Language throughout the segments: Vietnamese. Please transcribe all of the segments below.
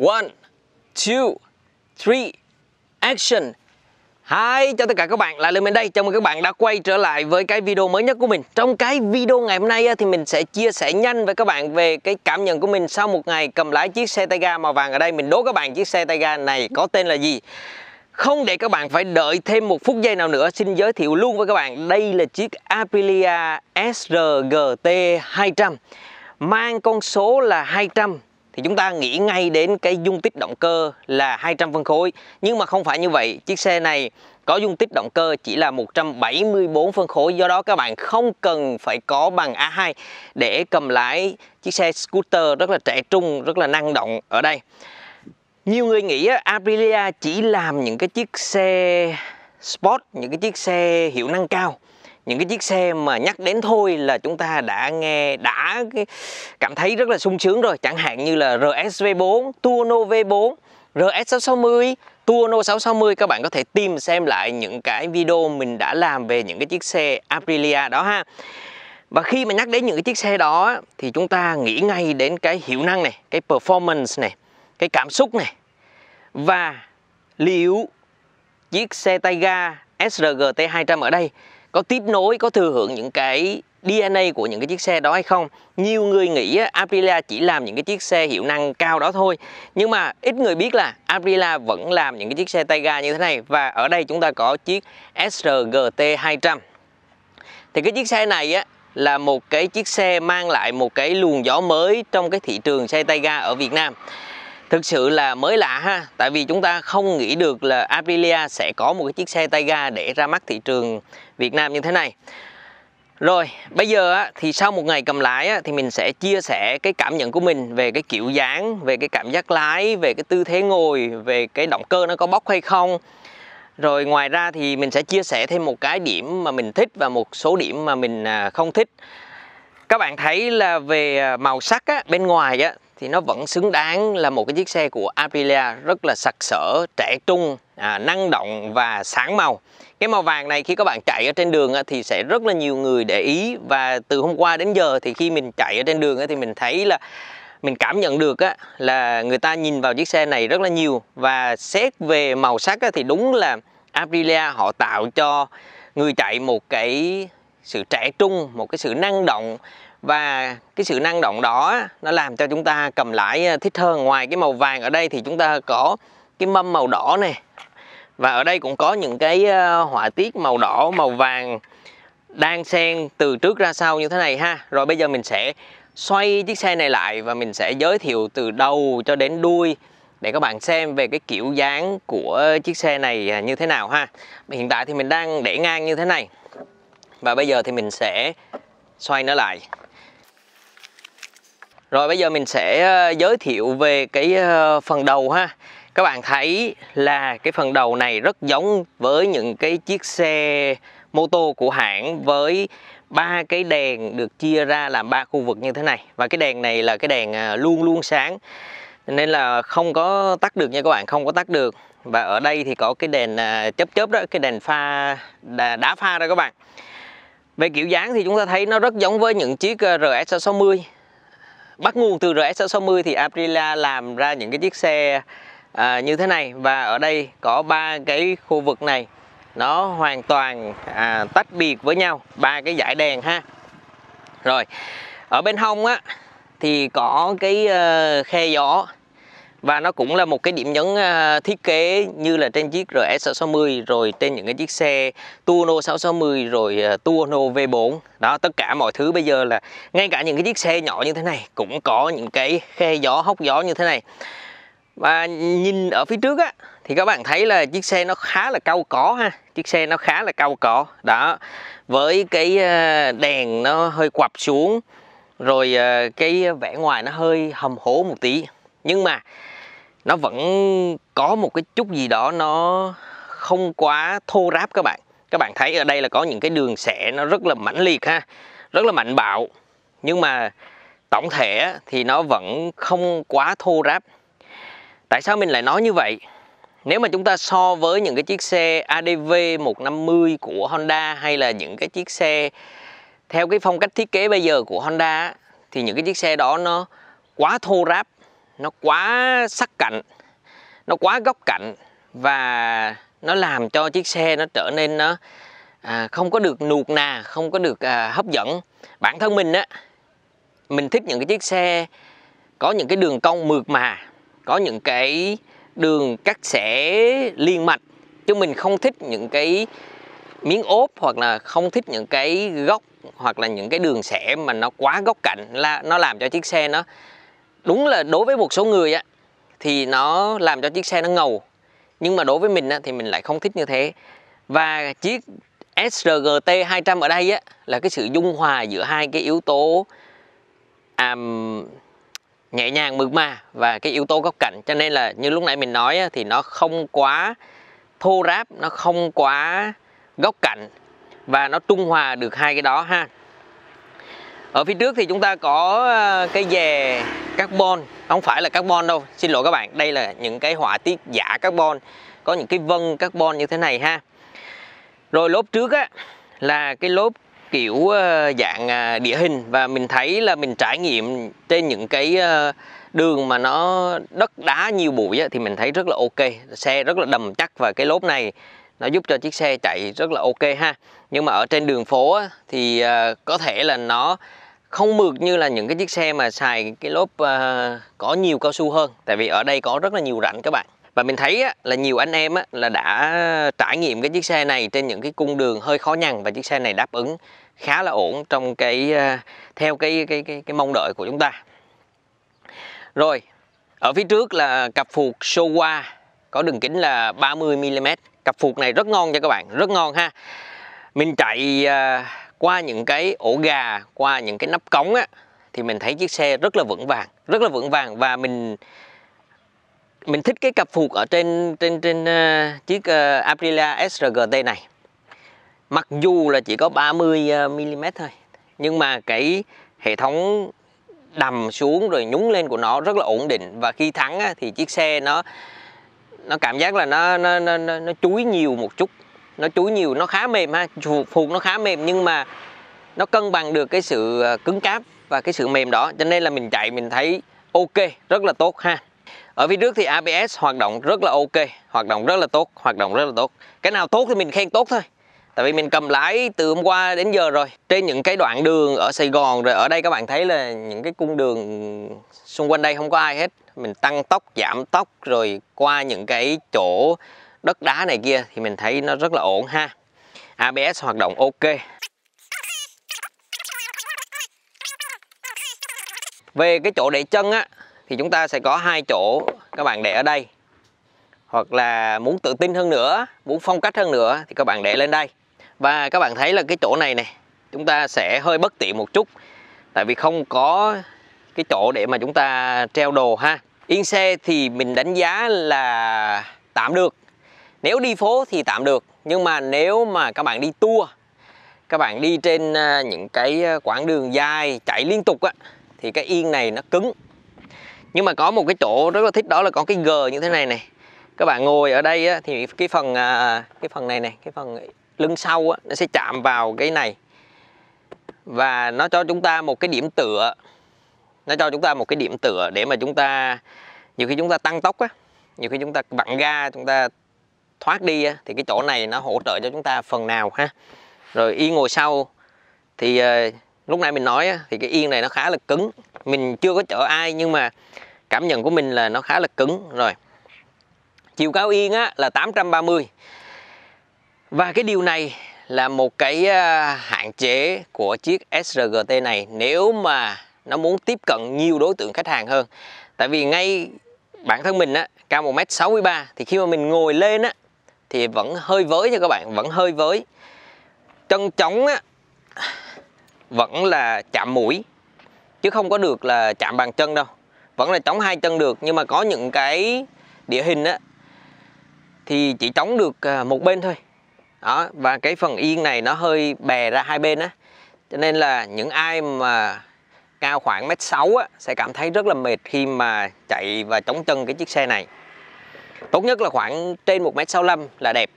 One, two, three, action Hi, chào tất cả các bạn, lại lên bên đây Chào mừng các bạn đã quay trở lại với cái video mới nhất của mình Trong cái video ngày hôm nay thì mình sẽ chia sẻ nhanh với các bạn về cái cảm nhận của mình Sau một ngày cầm lái chiếc xe tay ga màu vàng ở đây Mình đố các bạn chiếc xe tay ga này có tên là gì không để các bạn phải đợi thêm một phút giây nào nữa xin giới thiệu luôn với các bạn Đây là chiếc Aprilia SRGT 200 Mang con số là 200 thì chúng ta nghĩ ngay đến cái dung tích động cơ là 200 phân khối nhưng mà không phải như vậy chiếc xe này có dung tích động cơ chỉ là 174 phân khối do đó các bạn không cần phải có bằng A2 để cầm lái chiếc xe scooter rất là trẻ trung rất là năng động ở đây nhiều người nghĩ Aprilia chỉ làm những cái chiếc xe sport những cái chiếc xe hiệu năng cao những cái chiếc xe mà nhắc đến thôi là chúng ta đã nghe đã cảm thấy rất là sung sướng rồi chẳng hạn như là RS V4, Tuono V4, RS 660 Tuono 660 các bạn có thể tìm xem lại những cái video mình đã làm về những cái chiếc xe Aprilia đó ha và khi mà nhắc đến những cái chiếc xe đó thì chúng ta nghĩ ngay đến cái hiệu năng này, cái performance này, cái cảm xúc này. Và liệu chiếc xe tay ga SRG 200 ở đây có tiếp nối có thừa hưởng những cái DNA của những cái chiếc xe đó hay không nhiều người nghĩ Aprilia chỉ làm những cái chiếc xe hiệu năng cao đó thôi nhưng mà ít người biết là Aprilia vẫn làm những cái chiếc xe tay ga như thế này và ở đây chúng ta có chiếc SRGT 200 thì cái chiếc xe này á là một cái chiếc xe mang lại một cái luồng gió mới trong cái thị trường xe tay ga ở Việt Nam Thực sự là mới lạ ha, tại vì chúng ta không nghĩ được là Aprilia sẽ có một cái chiếc xe tay ga để ra mắt thị trường Việt Nam như thế này. Rồi, bây giờ thì sau một ngày cầm lái thì mình sẽ chia sẻ cái cảm nhận của mình về cái kiểu dáng, về cái cảm giác lái, về cái tư thế ngồi, về cái động cơ nó có bóc hay không. Rồi ngoài ra thì mình sẽ chia sẻ thêm một cái điểm mà mình thích và một số điểm mà mình à, không thích. Các bạn thấy là về à, màu sắc á, bên ngoài á, thì nó vẫn xứng đáng là một cái chiếc xe của Aprilia rất là sặc sỡ, trẻ trung, à, năng động và sáng màu. Cái màu vàng này khi các bạn chạy ở trên đường thì sẽ rất là nhiều người để ý và từ hôm qua đến giờ thì khi mình chạy ở trên đường thì mình thấy là mình cảm nhận được á, là người ta nhìn vào chiếc xe này rất là nhiều và xét về màu sắc thì đúng là Aprilia họ tạo cho người chạy một cái sự trẻ trung, một cái sự năng động và cái sự năng động đó nó làm cho chúng ta cầm lại ờ, thích hơn ngoài cái màu vàng ở đây thì chúng ta có cái mâm màu đỏ này và ở đây cũng có những cái ờ, họa tiết màu đỏ màu vàng đang xen từ trước ra sau như thế này ha rồi bây giờ mình sẽ xoay chiếc xe này lại và mình sẽ giới thiệu từ đầu cho đến đuôi để các bạn xem về cái kiểu dáng của chiếc xe này à, như thế nào ha hiện tại thì mình đang để ngang như thế này và bây giờ thì mình sẽ xoay nó lại rồi bây giờ mình sẽ ờ, giới thiệu về cái ờ, phần đầu ha Các bạn thấy là cái phần đầu này rất giống với những cái chiếc xe mô tô của hãng với ba cái đèn được chia ra làm ba khu vực như thế này và cái đèn này là cái đèn ờ, luôn luôn sáng nên là không có tắt được nha các bạn không có tắt được và ở đây thì có cái đèn chớp chớp đó cái đèn pha đá, đá pha đó các bạn về kiểu dáng thì chúng ta thấy nó rất giống với những chiếc RS 660 bắt nguồn từ RS660 thì Aprilia làm ra những cái chiếc xe à, như thế này và ở đây có ba cái khu vực này nó hoàn toàn à, tách biệt với nhau ba cái dải đèn ha rồi ở bên hông á thì có cái uh, khe gió và nó cũng là một cái điểm nhấn à, thiết kế như là trên chiếc RS 660 rồi trên những cái chiếc xe Tuono 660 rồi à, Tuono V4 đó tất cả mọi thứ bây giờ là ngay cả những cái chiếc xe nhỏ như thế này cũng có những cái khe gió hốc gió như thế này và nhìn ở phía trước á thì các bạn thấy là chiếc xe nó khá là cao có ha chiếc xe nó khá là cao có đó với cái à, đèn nó hơi quặp xuống rồi cái vẻ ngoài nó hơi hầm hố một tí nhưng mà nó vẫn có một cái chút gì đó nó không quá thô ráp các bạn các bạn thấy ở đây là có những cái đường xẻ nó rất là mãnh liệt ha rất là mạnh bạo nhưng mà tổng thể thì nó vẫn không quá thô ráp tại sao mình lại nói như vậy nếu mà chúng ta so với những cái chiếc xe ADV 150 của Honda hay là những cái chiếc xe theo cái phong cách thiết kế bây giờ của Honda thì những cái chiếc xe đó nó quá thô ráp nó quá sắc cạnh nó quá góc cạnh và nó làm cho chiếc xe nó trở nên nó à, không có được nuột nà không có được à, hấp dẫn bản thân mình á mình thích những cái chiếc xe có những cái đường cong mượt mà có những cái đường cắt xẻ liên mạch chứ mình không thích những cái miếng ốp hoặc là không thích những cái góc hoặc là những cái đường xẻ mà nó quá góc cạnh là nó làm cho chiếc xe nó đúng là đối với một số người á thì nó làm cho chiếc xe nó ngầu nhưng mà đối với mình á, thì mình lại không thích như thế và chiếc SRGT 200 ở đây á, là cái sự dung hòa giữa hai cái yếu tố um, nhẹ nhàng mượt mà và cái yếu tố góc cạnh cho nên là như lúc nãy mình nói á, thì nó không quá thô ráp nó không quá góc cạnh và nó trung hòa được hai cái đó ha ở phía trước thì chúng ta có ờ, cái dè carbon không phải là carbon đâu xin lỗi các bạn đây là những cái họa tiết giả carbon có những cái vân carbon như thế này ha rồi lốp trước á là cái lốp kiểu ờ, dạng à, địa hình và mình thấy là mình trải nghiệm trên những cái ờ, đường mà nó đất đá nhiều bụi á, thì mình thấy rất là ok xe rất là đầm chắc và cái lốp này nó giúp cho chiếc xe chạy rất là ok ha nhưng mà ở trên đường phố á, thì có thể là nó không mượt như là những cái chiếc xe mà xài cái lốp uh, có nhiều cao su hơn tại vì ở đây có rất là nhiều rãnh các bạn và mình thấy á, là nhiều anh em á, là đã trải nghiệm cái chiếc xe này trên những cái cung đường hơi khó nhằn và chiếc xe này đáp ứng khá là ổn trong cái uh, theo cái cái cái, cái mong đợi của chúng ta rồi ở phía trước là cặp phuộc Showa có đường kính là 30 mm cặp phuộc này rất ngon cho các bạn rất ngon ha mình chạy uh, qua những cái ổ gà qua những cái nắp cống á thì mình thấy chiếc xe rất là vững vàng rất là vững vàng và mình mình thích cái cặp phuộc ở trên trên trên uh, chiếc uh, Aprilia SRGT này mặc dù là chỉ có 30 mm ờ, thôi nhưng mà cái hệ thống đầm xuống rồi nhúng lên của nó rất là ổn định và khi thắng á, thì chiếc xe nó nó cảm giác là nó nó nó nó, nó nhiều một chút nó chuối nhiều nó khá mềm ha phục nó khá mềm nhưng mà nó cân bằng được cái sự ờ, cứng cáp và cái sự mềm đó cho nên là mình chạy mình thấy ok rất là tốt ha ở phía trước thì ABS hoạt động rất là ok hoạt động rất là tốt hoạt động rất là tốt cái nào tốt thì mình khen tốt thôi tại vì mình cầm lái từ hôm qua đến giờ rồi trên những cái đoạn đường ở Sài Gòn rồi ở đây các bạn thấy là những cái cung đường xung quanh đây không có ai hết mình tăng tốc giảm tốc rồi qua những cái chỗ đất đá này kia thì mình thấy nó rất là ổn ha ABS hoạt động ok về cái chỗ để chân á thì chúng ta sẽ có hai chỗ các bạn để ở đây hoặc là muốn tự tin hơn nữa muốn phong cách hơn nữa thì các bạn để lên đây và các bạn thấy là cái chỗ này này chúng ta sẽ hơi bất tiện một chút tại vì không có cái chỗ để mà chúng ta treo đồ ha yên xe thì mình đánh giá là tạm được nếu đi phố thì tạm được nhưng mà nếu mà các bạn đi tour các bạn đi trên à, những cái à, quãng đường dài chạy liên tục á thì cái yên này nó cứng nhưng mà có một cái chỗ rất là thích đó là có cái g như thế này này các bạn ngồi ở đây á, thì cái phần à, cái phần này này cái phần lưng sau á, nó sẽ chạm vào cái này và nó cho chúng ta một cái điểm tựa nó cho chúng ta một cái điểm tựa để mà chúng ta nhiều khi chúng ta tăng tốc á nhiều khi chúng ta vặn ga chúng ta thoát đi thì cái chỗ này nó hỗ trợ cho chúng ta phần nào ha rồi yên ngồi sau thì ờ, lúc nãy mình nói thì cái yên này nó khá là cứng mình chưa có chở ai nhưng mà cảm nhận của mình là nó khá là cứng rồi chiều cao yên á, là 830 và cái điều này là một cái ờ, hạn chế của chiếc srgt này nếu mà nó muốn tiếp cận nhiều đối tượng khách hàng hơn tại vì ngay bản thân mình á, cao 1m63 thì khi mà mình ngồi lên á, thì vẫn hơi với nha các bạn vẫn hơi với chân trống á vẫn là chạm mũi chứ không có được là chạm bàn chân đâu vẫn là chống hai chân được nhưng mà có những cái địa hình á thì chỉ chống được à, một bên thôi đó và cái phần yên này nó hơi bè ra hai bên á cho nên là những ai mà cao khoảng mét sáu á sẽ cảm thấy rất là mệt khi mà chạy và chống chân cái chiếc xe này tốt nhất là khoảng trên 1m65 là đẹp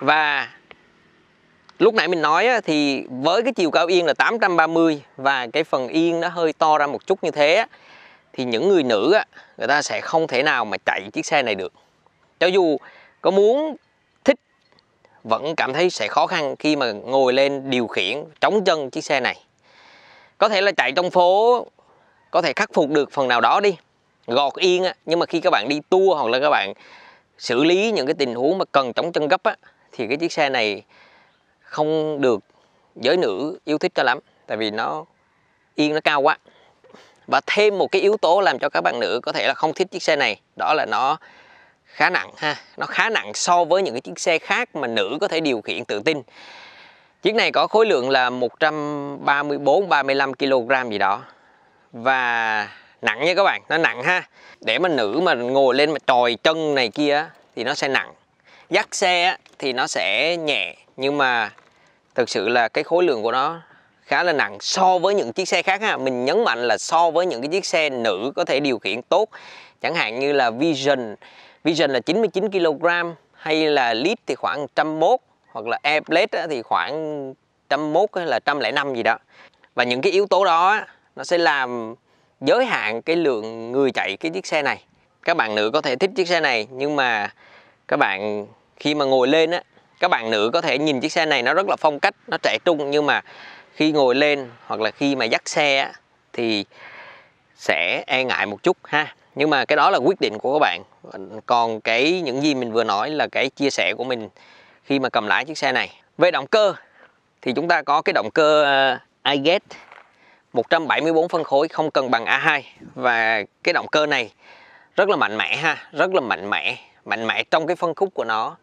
và lúc nãy mình nói thì với cái chiều cao yên là 830 và cái phần yên nó hơi to ra một chút như thế thì những người nữ người ta sẽ không thể nào mà chạy chiếc xe này được cho dù có muốn thích vẫn cảm thấy sẽ khó khăn khi mà ngồi lên điều khiển chống chân chiếc xe này có thể là chạy trong phố có thể khắc phục được phần nào đó đi gọt yên á nhưng mà khi các bạn đi tour hoặc là các bạn xử lý những cái tình huống mà cần chống chân gấp á thì cái chiếc xe này không được giới nữ yêu thích cho lắm tại vì nó yên nó cao quá và thêm một cái yếu tố làm cho các bạn nữ có thể là không thích chiếc xe này đó là nó khá nặng ha nó khá nặng so với những cái chiếc xe khác mà nữ có thể điều khiển tự tin chiếc này có khối lượng là 134 35 kg gì đó và nặng nha các bạn nó nặng ha để mà nữ mà ngồi lên mà tròi chân này kia thì nó sẽ nặng dắt xe thì nó sẽ nhẹ nhưng mà thực sự là cái khối lượng của nó khá là nặng so với những chiếc xe khác ha mình nhấn mạnh là so với những cái chiếc xe nữ có thể điều khiển tốt chẳng hạn như là Vision Vision là 99 kg hay là Lead thì khoảng 101 hoặc là Airblade thì khoảng 101 hay là 105 gì đó và những cái yếu tố đó nó sẽ làm giới hạn cái lượng người chạy cái chiếc xe này các bạn nữ có thể thích chiếc xe này nhưng mà các bạn khi mà ngồi lên á các bạn nữ có thể nhìn chiếc xe này nó rất là phong cách nó trẻ trung nhưng mà khi ngồi lên hoặc là khi mà dắt xe á, thì sẽ e ngại một chút ha nhưng mà cái đó là quyết định của các bạn còn cái những gì mình vừa nói là cái chia sẻ của mình khi mà cầm lái chiếc xe này về động cơ thì chúng ta có cái động cơ uh, ờ, iGet 174 phân khối không cần bằng A2 và cái động cơ này rất là mạnh mẽ ha rất là mạnh mẽ mạnh mẽ trong cái phân khúc của nó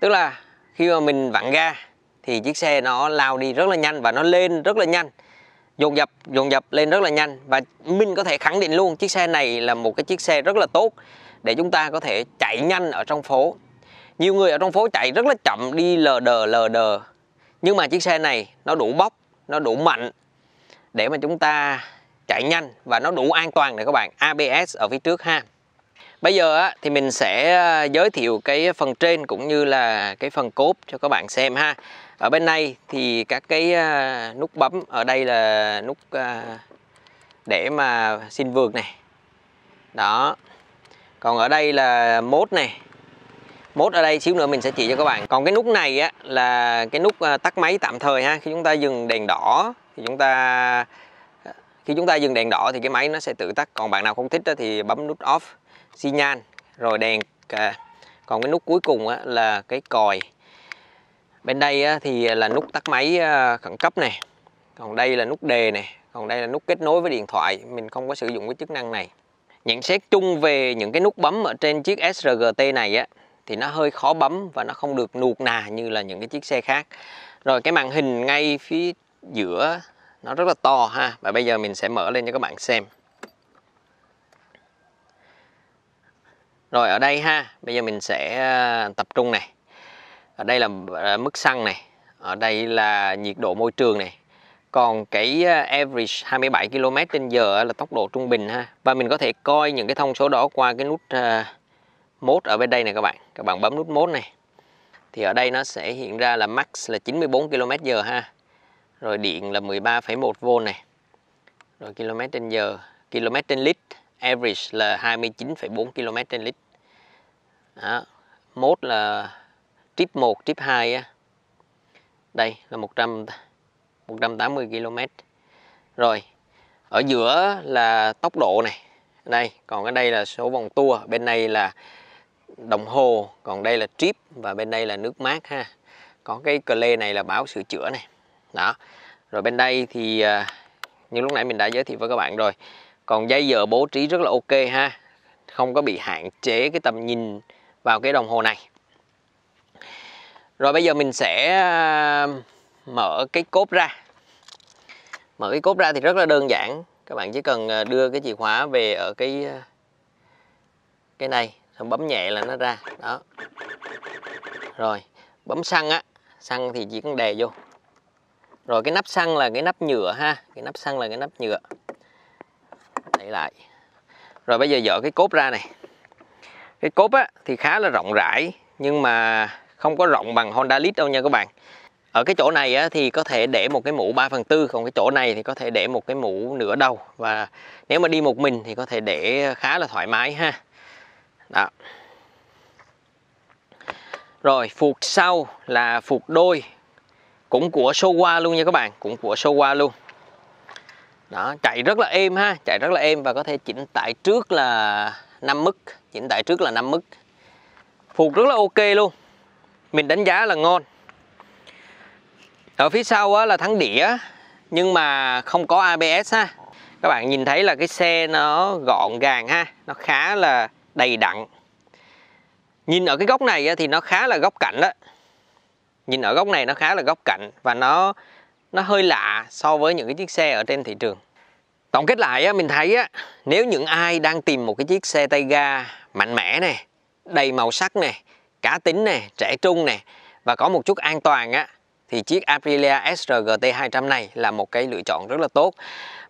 tức là khi mà mình vặn ga thì chiếc xe nó lao đi rất là nhanh và nó lên rất là nhanh dồn dập dồn dập lên rất là nhanh và mình có thể khẳng định luôn chiếc xe này là một cái chiếc xe rất là tốt để chúng ta có thể chạy nhanh ở trong phố nhiều người ở trong phố chạy rất là chậm đi lờ đờ lờ đờ nhưng mà chiếc xe này nó đủ bốc nó đủ mạnh để mà chúng ta chạy nhanh và nó đủ an toàn để các bạn ABS ở phía trước ha Bây giờ thì mình sẽ ờ, giới thiệu cái phần trên cũng như là cái phần cốp cho các bạn xem ha Ở bên này thì các cái ờ, nút bấm ở đây là nút ờ, để mà xin vượt này Đó Còn ở đây là mốt này mốt ở đây xíu nữa mình sẽ chỉ cho các bạn còn cái nút này á là cái nút à, tắt máy tạm thời ha khi chúng ta dừng đèn đỏ thì chúng ta khi chúng ta dừng đèn đỏ thì cái máy nó sẽ tự tắt còn bạn nào không thích thì bấm nút off xi nhan rồi đèn à, còn cái nút cuối cùng á, là cái còi bên đây á, thì là nút tắt máy à, khẩn cấp này còn đây là nút đề này còn đây là nút kết nối với điện thoại mình không có sử dụng cái chức năng này nhận xét chung về những cái nút bấm ở trên chiếc srgt này á thì nó hơi khó bấm và nó không được nuột nà như là những cái chiếc xe khác rồi cái màn hình ngay phía giữa nó rất là to ha và bây giờ mình sẽ mở lên cho các bạn xem rồi ở đây ha bây giờ mình sẽ ờ, tập trung này ở đây là ờ, mức xăng này ở đây là nhiệt độ môi trường này còn cái ờ, average 27 km trên giờ là tốc độ trung bình ha và mình có thể coi những cái thông số đó qua cái nút uh, mốt ở bên đây này các bạn các bạn bấm nút mốt này thì ở đây nó sẽ hiện ra là max là 94 km h ha rồi điện là 13,1V này rồi km trên giờ km trên lít average là 29,4 km trên lít đó. mốt là trip 1 trip 2 á đây là 100 180 km rồi ở giữa là tốc độ này đây còn ở đây là số vòng tua bên này là đồng hồ còn đây là trip và bên đây là nước mát ha có cái cờ lê này là báo sửa chữa này đó rồi bên đây thì à, như lúc nãy mình đã giới thiệu với các bạn rồi còn dây giờ bố trí rất là ok ha không có bị hạn chế cái tầm nhìn vào cái đồng hồ này rồi bây giờ mình sẽ à, mở cái cốp ra mở cái cốp ra thì rất là đơn giản các bạn chỉ cần à, đưa cái chìa khóa về ở cái cái này bấm nhẹ là nó ra đó rồi bấm xăng á xăng thì chỉ cần đè vô rồi cái nắp xăng là cái nắp nhựa ha cái nắp xăng là cái nắp nhựa đẩy lại rồi bây giờ dỡ cái cốt ra này cái cốt á thì khá là rộng rãi nhưng mà không có rộng bằng Honda Lead đâu nha các bạn ở cái chỗ này á, thì có thể để một cái mũ 3 phần tư còn cái chỗ này thì có thể để một cái mũ nửa đầu và nếu mà đi một mình thì có thể để khá là thoải mái ha đó rồi phục sau là phục đôi cũng của Showa luôn nha các bạn cũng của Showa luôn đó chạy rất là êm ha chạy rất là êm và có thể chỉnh tại trước là 5 mức chỉnh tại trước là 5 mức phục rất là ok luôn mình đánh giá là ngon ở phía sau á, là thắng đĩa nhưng mà không có ABS ha các bạn nhìn thấy là cái xe nó gọn gàng ha nó khá là đầy đặn nhìn ở cái góc này thì nó khá là góc cạnh đó nhìn ở góc này nó khá là góc cạnh và nó nó hơi lạ so với những cái chiếc xe ở trên thị trường tổng kết lại mình thấy nếu những ai đang tìm một cái chiếc xe tay ga mạnh mẽ này đầy màu sắc này cá tính này trẻ trung này và có một chút an toàn á thì chiếc Aprilia SRGT 200 này là một cái lựa chọn rất là tốt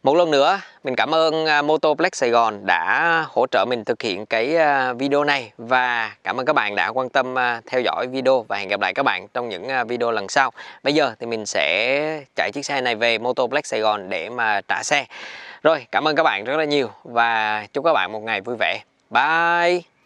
một lần nữa, mình cảm ơn à, Motoplex Sài Gòn đã hỗ trợ mình thực hiện cái à, video này và cảm ơn các bạn đã quan tâm à, theo dõi video và hẹn gặp lại các bạn trong những video lần sau. Bây giờ thì mình sẽ chạy chiếc xe này về Motoplex Sài Gòn để mà trả xe. Rồi, cảm ơn các bạn rất là nhiều và chúc các bạn một ngày vui vẻ. Bye!